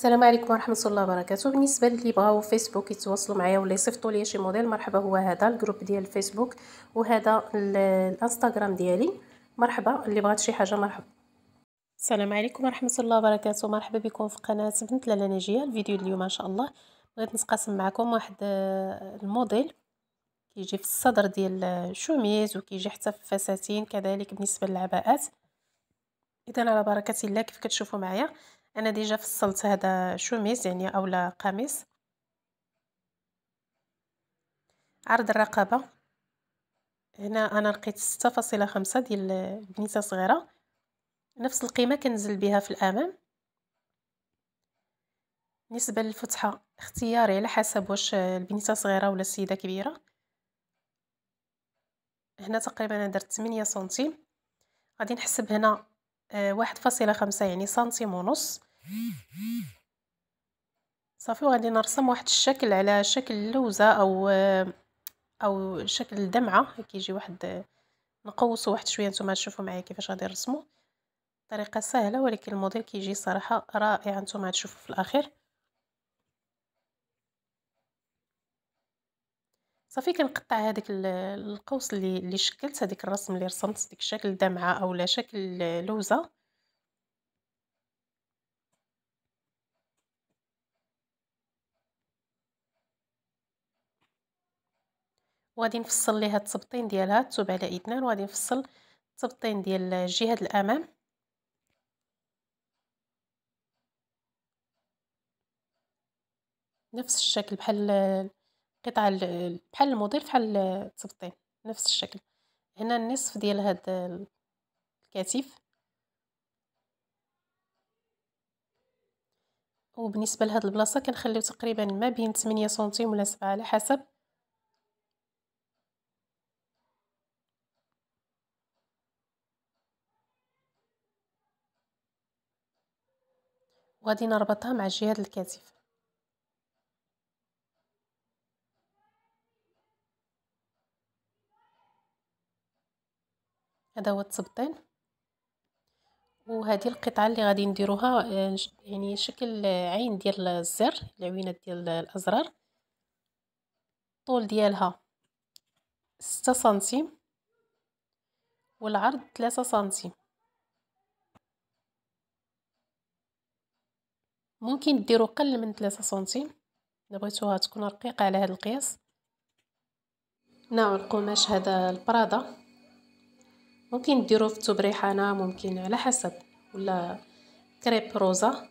السلام عليكم ورحمه الله وبركاته بالنسبه للي بغاو فيسبوك يتواصلوا معايا ولا يصيفطوا لي شي موديل مرحبا هو هذا الجروب ديال الفيسبوك وهذا الانستغرام ديالي مرحبا اللي بغات شي حاجه مرحبا السلام عليكم ورحمه الله وبركاته مرحبا بكم في قناه بنت لاله ناجيه الفيديو اليوم ان شاء الله بغيت نتقاسم معكم واحد آه، الموديل كيجي في الصدر ديال الشوميز وكيجي حتى في الفساتين كذلك بالنسبه للعباءات اذا على بركه الله كيف كتشوفوا معايا انا ديجا فصلت هذا شوميز يعني اولا قميص عرض الرقبه هنا انا لقيت 6.5 ديال بنيته صغيره نفس القيمه كنزل بها في الامام بالنسبه للفتحه اختياري على حسب واش البنيته صغيره ولا السيده كبيره هنا تقريبا درت 8 سنتيم غادي نحسب هنا آه، واحد فاصلة خمسة يعني سنتيم ونص صافي وغادي نرسم واحد الشكل على شكل لوزة أو آه، أو شكل دمعة كيجي واحد آه، نقوسو واحد شوية نتوما تشوفو معايا كيفاش غادي نرسمو طريقة سهلة ولكن الموديل كيجي صراحة رائع نتوما تشوفو في الأخير صافي كنقطع هذاك القوس اللي اللي شكلت هذيك الرسم اللي رسمت ديك الشكل دمعه اولا شكل لوزه وغادي نفصل ليها التبطين ديالها تثوب على اثنان وغادي نفصل التبطين ديال الجهه الامام نفس الشكل بحال قطع بحال الموديل بحال التبطين نفس الشكل هنا النصف ديال هاد الكتف وبالنسبه لهاد البلاصه كنخليو تقريبا ما بين 8 سنتيم ولا 7 على حسب وغادي نربطها مع جهه الكتف هذا هو التبطين وهذه القطعه اللي غادي نديروها آه، يعني شكل عين ديال الزر العوينات ديال الازرار الطول ديالها ستة سنتيم والعرض 3 سنتيم ممكن ديروا قل من 3 سنتيم الا بغيتوها تكون رقيقه على هذا القياس نوع القماش هذا البراده ممكن ديرو فطوب ريحانه ممكن على حسب ولا كريب روزه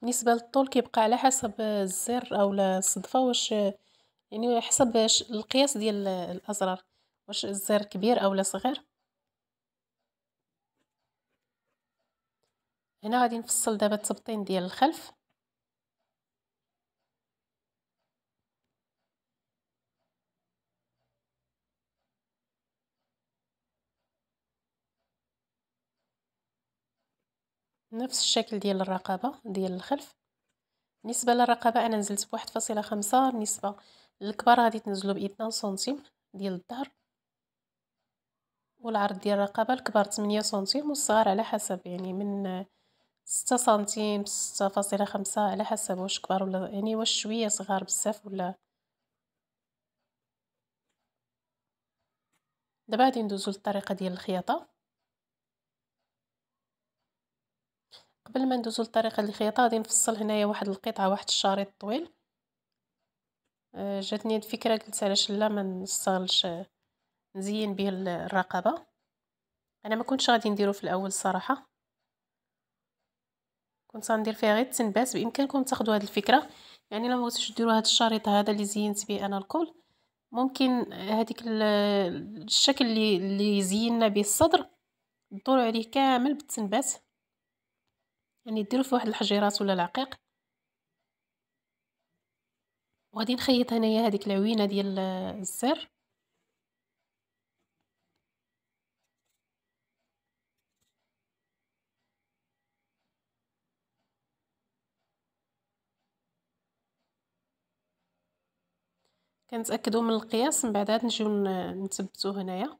بالنسبه للطول كيبقى على حسب الزر اولا الصدفه واش يعني حسب القياس ديال الازرار واش الزر كبير اولا صغير هنا غادي نفصل دابا التبطين ديال الخلف نفس الشكل ديال الرقبة ديال الخلف بالنسبة للرقبة أنا نزلت بواحد فاصلة خمسة بالنسبة للكبار غادي تنزلو بإثنان سنتيم ديال الظهر والعرض ديال الرقبة الكبار تمنية سنتيم والصغار على حسب يعني من ستة سنتيم ستة فاصلة خمسة على حسب واش كبار ولا يعني واش شوية صغار بزاف ولا دابا غادي ندوزو للطريقة ديال الخياطة قبل ما ندوزو لطريقه الخياطه غادي نفصل هنايا واحد القطعه واحد الشريط طويل آه، جاتني الفكره قلت علاش لا ما نصلش آه، نزين به الرقبه انا ما كنتش غادي نديرو في الاول الصراحه كنت غندير فيها غير التنباس بامكانكم تاخذوا هذه الفكره يعني لما بغيتوش ديروا هذا الشريط هذا اللي زينت به انا الكل ممكن هذيك الشكل اللي اللي زينا به الصدر دوروا عليه كامل بالتنباس يعني ديرو في واحد الحجيرات ولا العقيق وغادي نخيط هنايا هذيك العوينه ديال الزر كنتاكدوا من القياس من بعد عاد نجيو نثبتوه هنايا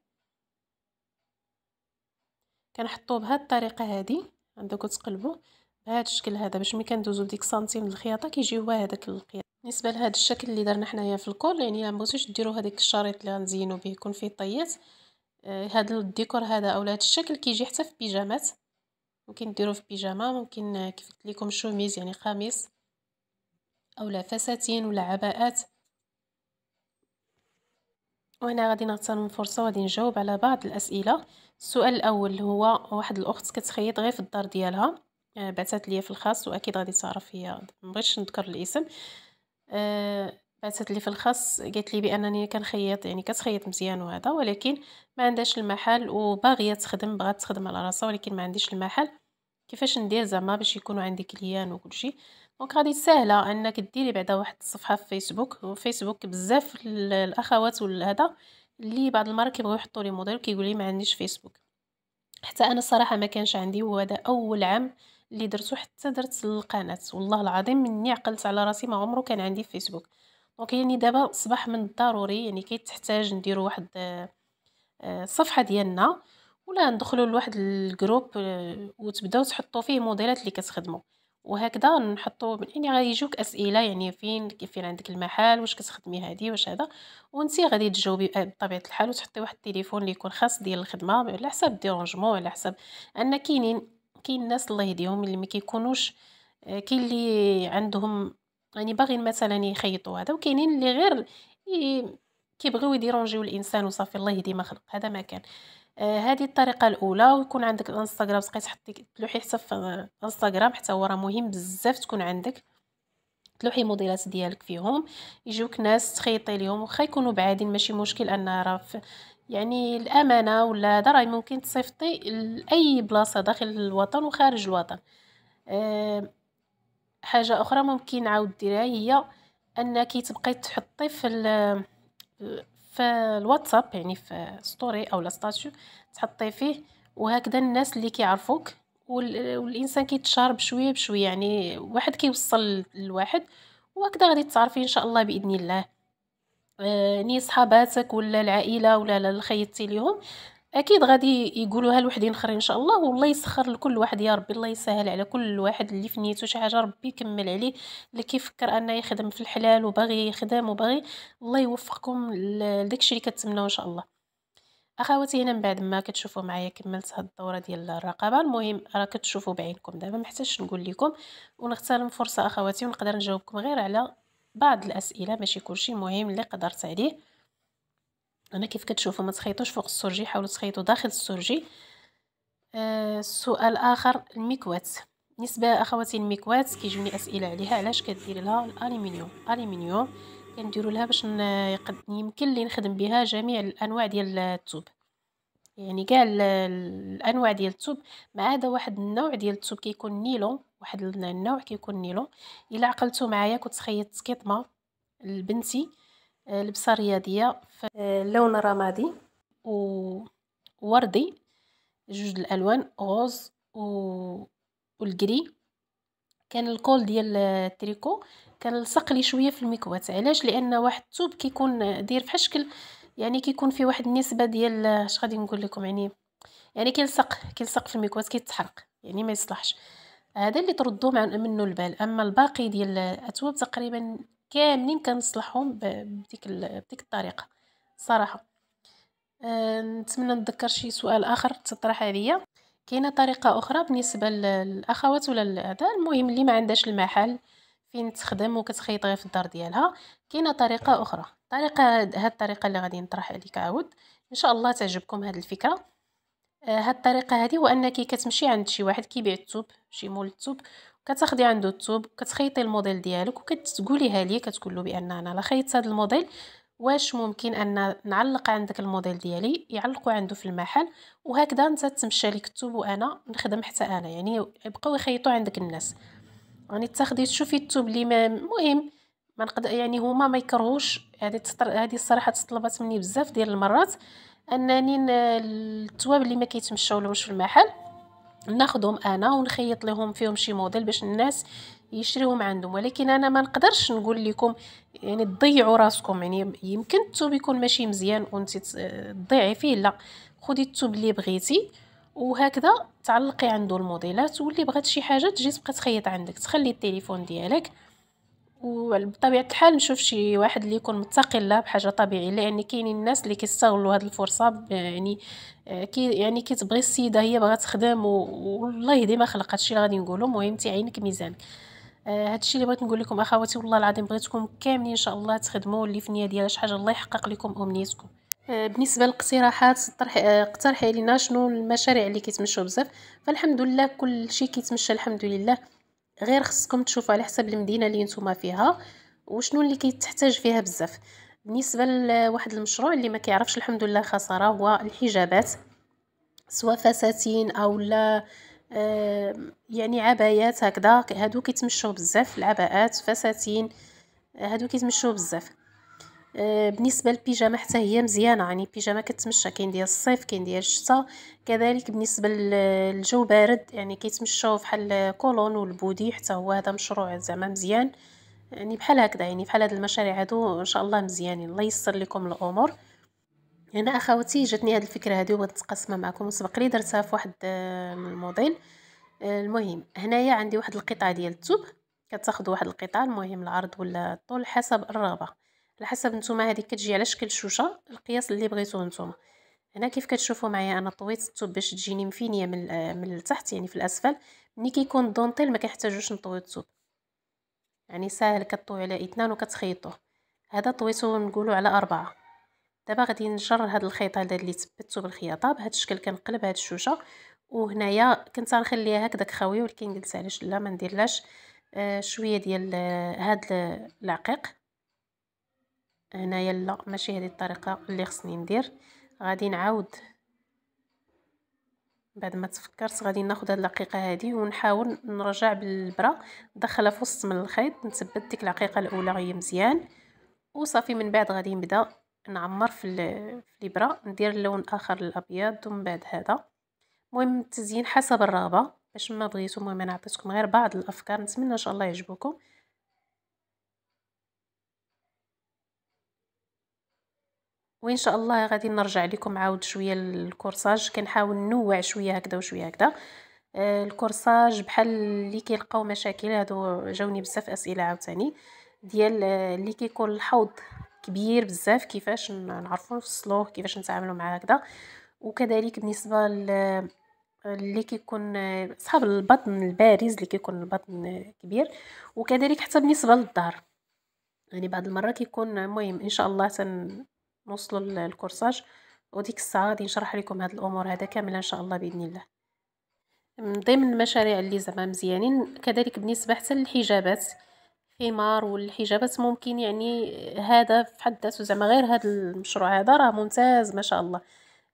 كنحطوه بهاد الطريقه هذه عندو تقلبوا بهذا الشكل هذا باش ملي كندوزو ديك سنتيم الخياطه كيجيو هذاك القياس بالنسبه لهذا الشكل اللي درنا حنايا في الكول يعني ما بغيتوش ديروا هذاك الشريط اللي غنزينو به يكون فيه طيات هذا آه، الديكور هذا اولا هذا الشكل كيجي حتى في بيجامات ممكن ديروا في بيجاما ممكن كيف قلت لكم شوميز يعني قميص اولا فساتين ولا عباءات وهنا غادي نغتنم الفرصه وغادي نجاوب على بعض الاسئله السؤال الاول هو واحد الاخت كتخيط غير في الدار ديالها آه، بعثات ليا في الخاص واكيد غادي تعرف هي مبغيتش نذكر الاسم آه، بعثات لي في الخاص قالت لي بانني كنخيط يعني كتخيط مزيان وهذا ولكن ما عندهاش المحل وباغيه تخدم بغات تخدم على راسها ولكن ما عنديش المحل كيفاش ندير زعما باش يكونوا عندي كليان وكلشي دونك غادي ساهله انك ديري بعدا واحد الصفحه في فيسبوك وفيسبوك بزاف الاخوات والهذا اللي بعض المرات كيبغيو يحطوا لي موديل كيقول لي ما عنديش فيسبوك حتى انا الصراحه ما كانش عندي هو هذا اول عام اللي درتو حتى درت القناه والله العظيم مني عقلت على راسي ما عمرو كان عندي فيسبوك دونك يعني دابا صباح من الضروري يعني كيتحتاج نديرو واحد الصفحه آه، ديالنا ولا ندخلوا لواحد الجروب آه، وتبداو تحطوا فيه موديلات اللي كتخدموا وهكذا نحطو يعني غيجوك اسئله يعني فين فين عندك المحل واش كتخدمي هذه واش هذا وانت غادي تجاوبي بطبيعه الحال وتحطي واحد التليفون اللي يكون خاص ديال الخدمه على حساب ديرونجمون على حساب ان كاينين كاين الناس الله يهديهم اللي ما كيكونوش آه، كاين اللي عندهم يعني باغيين مثلا يخيطوا هذا وكاينين اللي غير كيبغيو يديرونجيو الانسان وصافي الله يهدي ما خلق هذا ما كان آه، هذه الطريقه الاولى ويكون عندك الانستغرام تبقي تحطي تلوحي حتى في الانستغرام حتى هو راه مهم بزاف تكون عندك تلوحي موديلات ديالك فيهم يجوك ناس تخيطي ليهم واخا يكونوا بعادين ماشي مشكل ان راه يعني الامانه ولا هذا راه ممكن تصيفطي لاي بلاصه داخل الوطن وخارج الوطن أه حاجه اخرى ممكن عاود ديرها هي انك تبقاي تحطي في في الواتساب يعني في ستوري او لاستاتيو تحطي فيه وهكذا الناس اللي كيعرفوك والانسان كيتشار بشويه بشويه يعني واحد كيوصل لواحد وهكذا غادي تعرفي ان شاء الله باذن الله آه ني صحاباتك ولا العائله ولا الخيطتي ليهم اكيد غادي يقولوها لوحدين اخرين ان شاء الله والله يسخر لكل واحد يا ربي الله يسهل على كل واحد اللي في نيته شي حاجه ربي يكمل عليه اللي كيفكر انه يخدم في الحلال وباغي يخدم وباغي الله يوفقكم لداكشي اللي كتمنوه ان شاء الله اخواتي هنا من بعد ما كتشوفوا معايا كملت هاد الدوره ديال الرقابه المهم راه كتشوفوا بعينكم دابا ما محتاجش نقول لكم ونغتنم فرصه اخواتي ونقدر نجاوبكم غير على بعض الاسئله ماشي كلشي المهم اللي قدرت عليه انا كيف كتشوفوا ما تخيطوش فوق السرجي حاولوا تخيطوا داخل السرجي آه سؤال اخر المكوات بالنسبه اخواتي المكوات كيجوني اسئله عليها علاش كدير لها الالومنيوم الالومنيوم كنديروا لها باش يمكن لي نخدم بها جميع الانواع ديال الثوب يعني كاع الانواع ديال الثوب ما عدا واحد النوع ديال الثوب كيكون نيلون واحد النوع كيكون نيلون الا عقلتو معايا كنت خيطت كتمه لبنتي آه، لبسة رياضية آه، لون رمادي ووردي جوج الالوان غوز و والجري كان الكول ديال التريكو لصق لي شويه في الميكوات علاش لان واحد الثوب كيكون داير فحال شكل يعني كيكون فيه واحد النسبه ديال اش غادي نقول لكم يعني يعني كيلصق كيلصق في الميكوات كيتحرق يعني ما يصلحش هذا اللي تردوا منه البال اما الباقي ديال الاثواب تقريبا كاملين كنصلحهم بديك بديك الطريقه صراحه أه نتمنى نتذكر شي سؤال اخر تطرح عليا كاينه طريقه اخرى بالنسبه للاخوات ولا الاعداء المهم اللي ما عندهاش المحل فين تخدم وكتخيط غير في الدار ديالها كاينه طريقه اخرى طريقه هاد الطريقه اللي غادي نطرح عليك عاود ان شاء الله تعجبكم هاد الفكره آه، هاد الطريقه هادي هو انك كتمشي عند شي واحد كيبيع الثوب شي مول الثوب كتاخدي عنده التوب كتخيطي الموديل ديالك وكتقوليها ليه كتقول له بان انا لا خيطت هذا الموديل واش ممكن ان نعلق عندك الموديل ديالي يعلقوا عنده في المحل وهكذا انت تمشى لك التوب وانا نخدم حتى انا يعني يبقاو يخيطوا عندك الناس يعني تاخدي تشوفي التوب اللي مهم ما نقدر يعني هما ما يكرهوش هذه تطر... هذه الصراحه تطلبات مني بزاف ديال المرات انني التواب اللي ما كيتمشاولوش في المحل ناخدهم انا ونخيط لهم فيهم شي موديل باش الناس يشريهم عندهم ولكن انا ما نقدرش نقول لكم يعني تضيعوا راسكم يعني يمكن الثوب يكون ماشي مزيان وانت تضيعي فيه لا خدي الثوب اللي بغيتي وهكذا تعلقي عنده الموديلات واللي بغات شي حاجه تجي تبقى تخيط عندك تخلي التليفون ديالك وبطبيعه الحال نشوف شي واحد اللي يكون متقل لها بحاجه طبيعيه لان كاينين الناس اللي كيستغلوا هذه الفرصه يعني آه، كي يعني كتبغي السيده هي باغا تخدم والله ديما ما خلق هادشي غادي نقوله المهم تعينك ميزانك آه، هادشي اللي بغيت نقول لكم اخواتي والله العظيم بغيتكم كاملين ان شاء الله تخدموا اللي في النيه ديالها شي حاجه الله يحقق لكم امنيتكم آه، بالنسبه للاقتراحات اقترحي لينا شنو المشاريع اللي كيتمشوا بزاف فالحمد لله كل شيء كيتمشى الحمد لله غير خصكم تشوفوا على حسب المدينه اللي نتوما فيها وشنو اللي كيتحتاج فيها بزاف بالنسبه لواحد المشروع اللي ما كيعرفش الحمد لله خساره هو الحجابات سواء فساتين او لا آه يعني عبايات هكذا هادو كيتمشوا بزاف العباءات فساتين هادو كيتمشوا بزاف آه، بالنسبه للبيجامه حتى هي مزيانه يعني البيجامه كتمشى كاين ديال الصيف كاين ديال الشتاء كذلك بالنسبه للجو بارد يعني كيتمشاو بحال كولون والبودي حتى هو هذا مشروع زعما مزيان يعني بحال هكذا يعني بحال هاد المشاريع هادو ان شاء الله مزيانين الله ييسر لكم الامور هنا يعني جاتني هاد الفكره هادي وبغيت نتقاسمها معكم وسبق لي درتها في واحد آه، الموديل آه، المهم هنايا عندي واحد القطعه ديال الثوب كتاخذ واحد القطعه المهم العرض ولا الطول حسب الرغبه على حسب نتوما هذه كتجي على شكل شوشه القياس اللي بغيتوه نتوما هنا كيف كتشوفوا معايا انا طويت الثوب باش تجيني مفينيه من من التحت يعني في الاسفل ملي كيكون دونتيل ما كيحتاجوش نطوي الثوب يعني ساهل كطوي على اثنان وكتخيطوه هذا طويته نقولوا على أربعة دابا غادي نجر هاد الخيط هذا اللي ثبتو بالخياطه بهاد الشكل كنقلب هاد الشوشه وهنايا كنت غنخليها هكداك خاويه ولكن قلت علاش لا ما نديرلاش آه شويه ديال آه، هاد العقيق هنايا لا ماشي هذه الطريقه اللي خصني ندير غادي نعاود بعد ما تفكرت غادي ناخذ هاد العقيقه هادي ونحاول نرجع بالبره ندخلها في وسط من الخيط نثبت ديك العقيقه الاولى هي مزيان وصافي من بعد غادي نبدا نعمر في في الابره ندير لون اخر الابيض ومن بعد هذا المهم التزيين حسب الرغبه باش ما بغيتو المهم انا عطيتكم غير بعض الافكار نتمنى ان شاء الله يعجبوكم وان شاء الله غادي نرجع لكم عاود شويه الكورساج كنحاول نوع شويه هكذا وشويه هكذا آه، الكورساج بحال اللي كيلقاو مشاكل هادو جاوني بزاف اسئله عاوتاني ديال آه، اللي كيكون الحوض كبير بزاف كيفاش نعرفوا نفصلوه كيفاش نتعاملوا معاه هكذا وكذلك بالنسبه اللي كيكون آه، صحاب البطن البارز اللي كيكون البطن كبير وكذلك حتى بالنسبه للظهر يعني بعض المره كيكون مهم ان شاء الله تن نوصلوا للكورساج وديك الساعه غادي نشرح لكم هاد الامور هذا كامله ان شاء الله باذن الله من ضمن المشاريع اللي زعما مزيانين كذلك بالنسبه حتى للحجابات خمار والحجابات ممكن يعني هذا في حد ذاته زعما غير هذا المشروع هذا راه ممتاز ما شاء الله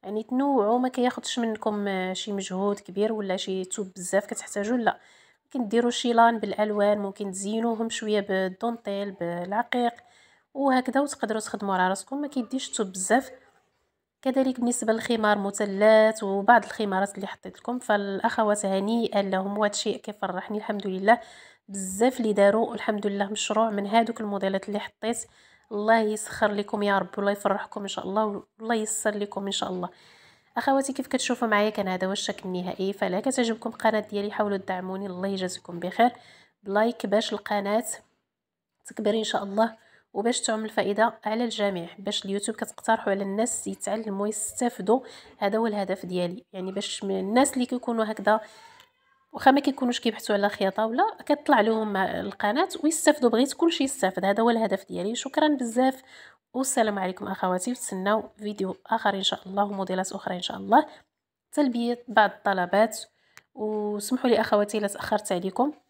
يعني تنوعوا ما كياخذش منكم شي مجهود كبير ولا شي توب بزاف كتحتاجوا لا ممكن ديروا شي لان بالالوان ممكن تزينوهم شويه بالدونتيل بالعقيق وهكذا وتقدروا تخدموا على راسكم ما كيديش الثوب بزاف كذلك بالنسبه للخمار مثلات وبعض الخمارات اللي حطيت لكم فالاخوات هنيئا لهم وهذا الشيء كيفرحني الحمد لله بزاف اللي داروا والحمد لله مشروع من هادوك الموديلات اللي حطيت الله يسخر لكم يا رب والله يفرحكم ان شاء الله والله ييسر لكم ان شاء الله اخواتي كيف كتشوفوا معايا كان هذا هو الشكل النهائي فلا كتعجبكم القناه ديالي حاولوا تدعموني الله يجازيكم بخير بلايك باش القناه تكبر ان شاء الله وباش تعم الفائده على الجميع باش اليوتيوب كتقترحوا على الناس يتعلموا يستافدوا هذا هو الهدف ديالي يعني باش الناس اللي كيكونوا هكذا واخا ما كيكونوش كيبحثوا على خياطه ولا كطلع لهم القناه ويستافدوا بغيت كلشي يستافد هذا هو الهدف ديالي شكرا بزاف والسلام عليكم اخواتي تسناو فيديو اخر ان شاء الله وموديلات اخرى ان شاء الله تلبيه بعض الطلبات وسمحوا لي اخواتي الا تاخرت عليكم